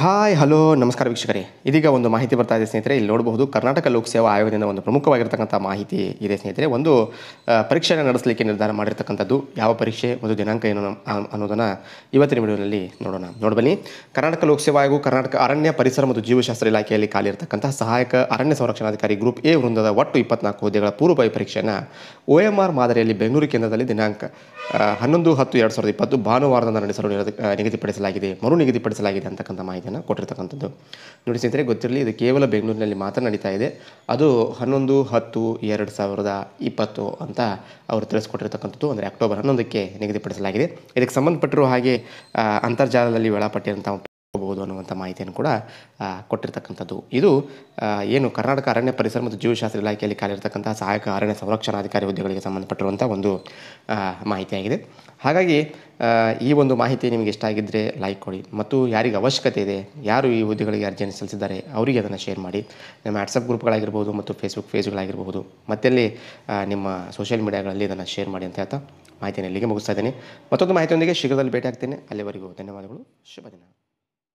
hi hello ನಮಸ್ಕಾರ ವೀಕ್ಷಕರೇ ಇದೀಗ ಒಂದು ಮಾಹಿತಿ ಬರ್ತಾ ಇದೆ ಸ್ನೇಹಿತರೆ ಇಲ್ಲಿ ನೋಡಬಹುದು ಕರ್ನಾಟಕ ಲೋಕಸೇವಾ ಆಯೋಗದಿಂದ ಒಂದು ಪ್ರಮುಖವಾಗಿರ್ತಕ್ಕಂಥ ಮಾಹಿತಿ ಇದೆ ಸ್ನೇಹಿತರೆ ಒಂದು ಪರೀಕ್ಷೆಯನ್ನು ನಡೆಸಲಿಕ್ಕೆ ನಿರ್ಧಾರ ಮಾಡಿರ್ತಕ್ಕಂಥದ್ದು ಯಾವ ಪರೀಕ್ಷೆ ಒಂದು ದಿನಾಂಕ ಏನು ಅನ್ನೋದನ್ನು ಇವತ್ತಿನ ವಿಡಿಯೋನಲ್ಲಿ ನೋಡೋಣ ಬನ್ನಿ ಕರ್ನಾಟಕ ಲೋಕಸೇವಾ ಆಯೋಗ ಕರ್ನಾಟಕ ಅರಣ್ಯ ಪರಿಸರ ಮತ್ತು ಜೀವಶಾಸ್ತ್ರ ಇಲಾಖೆಯಲ್ಲಿ ಖಾಲಿರ್ತಕ್ಕಂಥ ಸಹಾಯಕ ಅರಣ್ಯ ಸಂರಕ್ಷಣಾಧಿಕಾರಿ ಗ್ರೂಪ್ ಎ ವೃಂದದ ಒಟ್ಟು ಇಪ್ಪತ್ನಾಲ್ಕು ಹುದ್ದೆಗಳ ಪೂರ್ವಭಾವಿ ಪರೀಕ್ಷೆಯನ್ನು ಒ ಎಂ ಆರ್ ಮಾದರಿಯಲ್ಲಿ ಬೆಂಗಳೂರು ಕೇಂದ್ರದಲ್ಲಿ ದಿನಾಂಕ ಹನ್ನೊಂದು ಹತ್ತು ಎರಡು ಸಾವಿರದ ಇಪ್ಪತ್ತು ಭಾನುವಾರದಿಂದ ನಡೆಸಲು ನಿಗದಿಪಡಿಸಲಾಗಿದೆ ಮರು ನಿಗದಿಪಡಿಸಲಾಗಿದೆ ಅಂತಕ್ಕಂಥ ಮಾಹಿತಿ ಕೊಟ್ಟಿರತಕ್ಕಂತದ್ದು ಕೊಟ್ಟಿರ್ತಕ್ಕಂಥದ್ದು ನೋಡಿ ಸ್ನೇಹಿತರೆ ಗೊತ್ತಿರಲಿ ಇದು ಕೇವಲ ಬೆಂಗಳೂರಿನಲ್ಲಿ ಮಾತ್ರ ನಡೀತಾ ಇದೆ ಅದು ಹನ್ನೊಂದು ಹತ್ತು ಎರಡು ಸಾವಿರದ ಇಪ್ಪತ್ತು ಅಂತ ಅವರು ತಿಳಿಸ್ಕೊಟ್ಟಿರ್ತಕ್ಕಂಥದ್ದು ಅಂದರೆ ಅಕ್ಟೋಬರ್ ಹನ್ನೊಂದಕ್ಕೆ ನಿಗದಿಪಡಿಸಲಾಗಿದೆ ಇದಕ್ಕೆ ಸಂಬಂಧಪಟ್ಟಿರುವ ಹಾಗೆ ಅಂತರ್ಜಾಲದಲ್ಲಿ ವೇಳಾಪಟ್ಟಿಯನ್ನು ಹೋಗಬಹುದು ಅನ್ನುವಂಥ ಮಾಹಿತಿಯನ್ನು ಕೂಡ ಕೊಟ್ಟಿರ್ತಕ್ಕಂಥದ್ದು ಇದು ಏನು ಕರ್ನಾಟಕ ಅರಣ್ಯ ಪರಿಸರ ಮತ್ತು ಜೀವಶಾಸ್ತ್ರ ಇಲಾಖೆಯಲ್ಲಿ ಕಾಲಿರ್ತಕ್ಕಂಥ ಸಹಾಯಕ ಅರಣ್ಯ ಸಂರಕ್ಷಣಾಧಿಕಾರಿ ಹುದ್ದೆಗಳಿಗೆ ಸಂಬಂಧಪಟ್ಟಿರುವಂಥ ಒಂದು ಮಾಹಿತಿಯಾಗಿದೆ ಹಾಗಾಗಿ ಈ ಒಂದು ಮಾಹಿತಿ ನಿಮಗೆ ಇಷ್ಟ ಆಗಿದ್ದರೆ ಲೈಕ್ ಕೊಡಿ ಮತ್ತು ಯಾರಿಗೆ ಅವಶ್ಯಕತೆ ಇದೆ ಯಾರು ಈ ಹುದ್ದೆಗಳಿಗೆ ಅರ್ಜಿಯನ್ನು ಸಲ್ಲಿಸಿದ್ದಾರೆ ಅವರಿಗೆ ಅದನ್ನು ಶೇರ್ ಮಾಡಿ ನಿಮ್ಮ ವಾಟ್ಸಪ್ ಗ್ರೂಪ್ಗಳಾಗಿರ್ಬೋದು ಮತ್ತು ಫೇಸ್ಬುಕ್ ಪೇಜ್ಗಳಾಗಿರ್ಬೋದು ಅಲ್ಲಿ ನಿಮ್ಮ ಸೋಷಿಯಲ್ ಮೀಡಿಯಾಗಳಲ್ಲಿ ಇದನ್ನು ಶೇರ್ ಮಾಡಿ ಅಂತ ಹೇಳ್ತಾ ಮಾಹಿತಿಯನ್ನು ಇಲ್ಲಿಗೆ ಮುಗಿಸ್ತಾ ಇದ್ದೀನಿ ಮತ್ತೊಂದು ಮಾಹಿತಿಯೊಂದಿಗೆ ಶೀಘ್ರದಲ್ಲಿ ಭೇಟಿ ಆಗ್ತೇನೆ ಅಲ್ಲಿವರೆಗೂ ಧನ್ಯವಾದಗಳು ಶುಭ ದಿನ